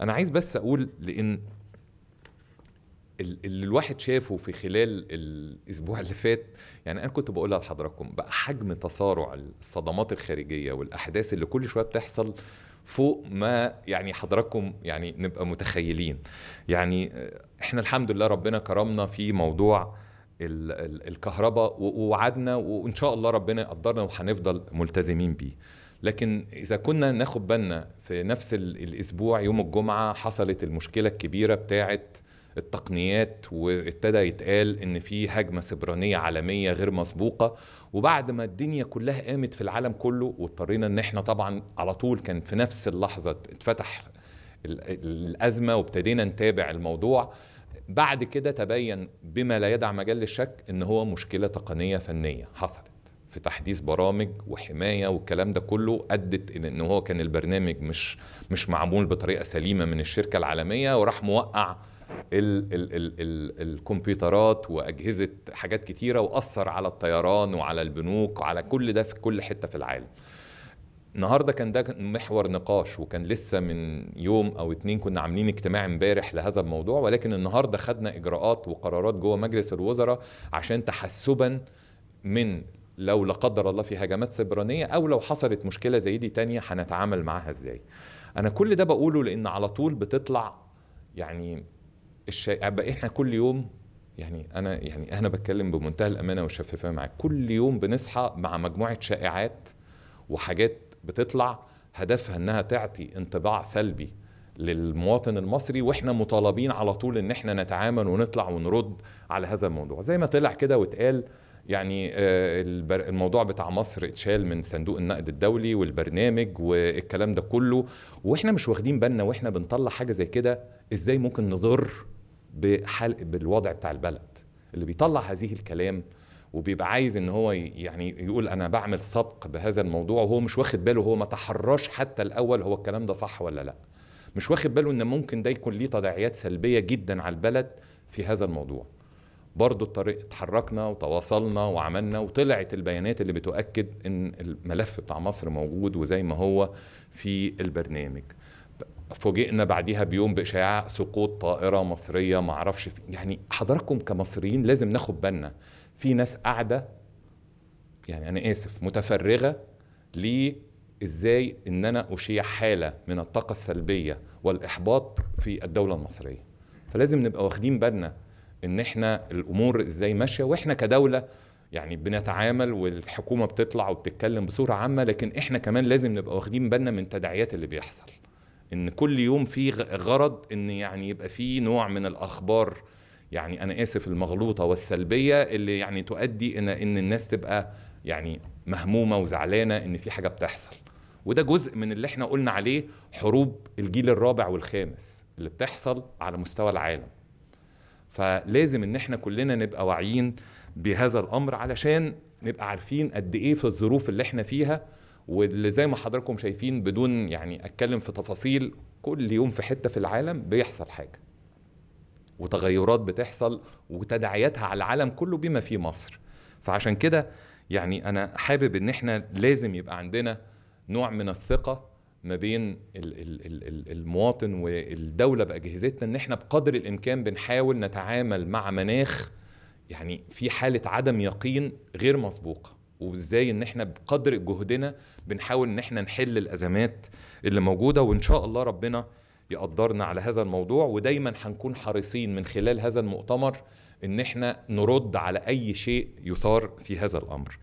انا عايز بس اقول لان اللي الواحد شافه في خلال الاسبوع اللي فات يعني انا كنت بقولها لحضراتكم بقى حجم تسارع الصدمات الخارجيه والاحداث اللي كل شويه بتحصل فوق ما يعني حضراتكم يعني نبقى متخيلين يعني احنا الحمد لله ربنا كرمنا في موضوع الكهرباء ووعدنا وان شاء الله ربنا يقدرنا وهنفضل ملتزمين بيه لكن اذا كنا ناخد بالنا في نفس الاسبوع يوم الجمعه حصلت المشكله الكبيره بتاعه التقنيات وابتدى يتقال ان في هجمه سبرانيه عالميه غير مسبوقه وبعد ما الدنيا كلها قامت في العالم كله واضطرينا ان احنا طبعا على طول كان في نفس اللحظه اتفتح الازمه وابتدينا نتابع الموضوع بعد كده تبين بما لا يدع مجال للشك ان هو مشكله تقنيه فنيه حصلت في تحديث برامج وحمايه والكلام ده كله ادت ان, إن هو كان البرنامج مش مش معمول بطريقه سليمه من الشركه العالميه وراح موقع الـ الـ الـ الـ الكمبيوترات واجهزه حاجات كتيره واثر على الطيران وعلى البنوك وعلى كل ده في كل حته في العالم. النهارده كان ده محور نقاش وكان لسه من يوم او اتنين كنا عاملين اجتماع امبارح لهذا الموضوع ولكن النهارده خدنا اجراءات وقرارات جوه مجلس الوزراء عشان تحسبا من لو لا قدر الله في هجمات سيبرانيه او لو حصلت مشكله زي دي تانية هنتعامل معاها ازاي انا كل ده بقوله لان على طول بتطلع يعني الشيء احنا كل يوم يعني انا يعني انا بتكلم بمنتهى الامانه والشفافيه معاك كل يوم بنصحى مع مجموعه شائعات وحاجات بتطلع هدفها انها تعطي انطباع سلبي للمواطن المصري واحنا مطالبين على طول ان احنا نتعامل ونطلع ونرد على هذا الموضوع زي ما طلع كده واتقال يعني آه، الموضوع بتاع مصر اتشال من صندوق النقد الدولي والبرنامج والكلام ده كله واحنا مش واخدين بالنا واحنا بنطلع حاجه زي كده ازاي ممكن نضر بحال بالوضع بتاع البلد اللي بيطلع هذه الكلام وبيبقى عايز ان هو يعني يقول انا بعمل سبق بهذا الموضوع وهو مش واخد باله هو ما تحرش حتى الاول هو الكلام ده صح ولا لا مش واخد باله ان ممكن ده يكون ليه تداعيات سلبيه جدا على البلد في هذا الموضوع برضو الطريق اتحركنا وتواصلنا وعملنا وطلعت البيانات اللي بتؤكد ان الملف بتاع مصر موجود وزي ما هو في البرنامج فوجئنا بعديها بيوم باشاعه سقوط طائره مصريه ما في يعني حضراتكم كمصريين لازم ناخد بالنا في ناس قاعده يعني انا اسف متفرغه ل ازاي ان انا اشيع حاله من الطاقه السلبيه والاحباط في الدوله المصريه فلازم نبقى واخدين بالنا ان احنا الامور ازاي ماشيه واحنا كدوله يعني بنتعامل والحكومه بتطلع وبتتكلم بصوره عامه لكن احنا كمان لازم نبقى واخدين بالنا من تداعيات اللي بيحصل ان كل يوم في غرض ان يعني يبقى في نوع من الاخبار يعني انا اسف المغلوطه والسلبيه اللي يعني تؤدي ان ان الناس تبقى يعني مهمومه وزعلانه ان في حاجه بتحصل وده جزء من اللي احنا قلنا عليه حروب الجيل الرابع والخامس اللي بتحصل على مستوى العالم فلازم ان احنا كلنا نبقى واعيين بهذا الامر علشان نبقى عارفين قد ايه في الظروف اللي احنا فيها واللي زي ما حضراتكم شايفين بدون يعني اتكلم في تفاصيل كل يوم في حته في العالم بيحصل حاجه وتغيرات بتحصل وتداعياتها على العالم كله بما فيه مصر فعشان كده يعني انا حابب ان احنا لازم يبقى عندنا نوع من الثقه ما بين المواطن والدوله باجهزتنا ان احنا بقدر الامكان بنحاول نتعامل مع مناخ يعني في حاله عدم يقين غير مسبوقه وازاي ان احنا بقدر جهدنا بنحاول ان احنا نحل الازمات اللي موجوده وان شاء الله ربنا يقدرنا على هذا الموضوع ودايما هنكون حريصين من خلال هذا المؤتمر ان احنا نرد على اي شيء يثار في هذا الامر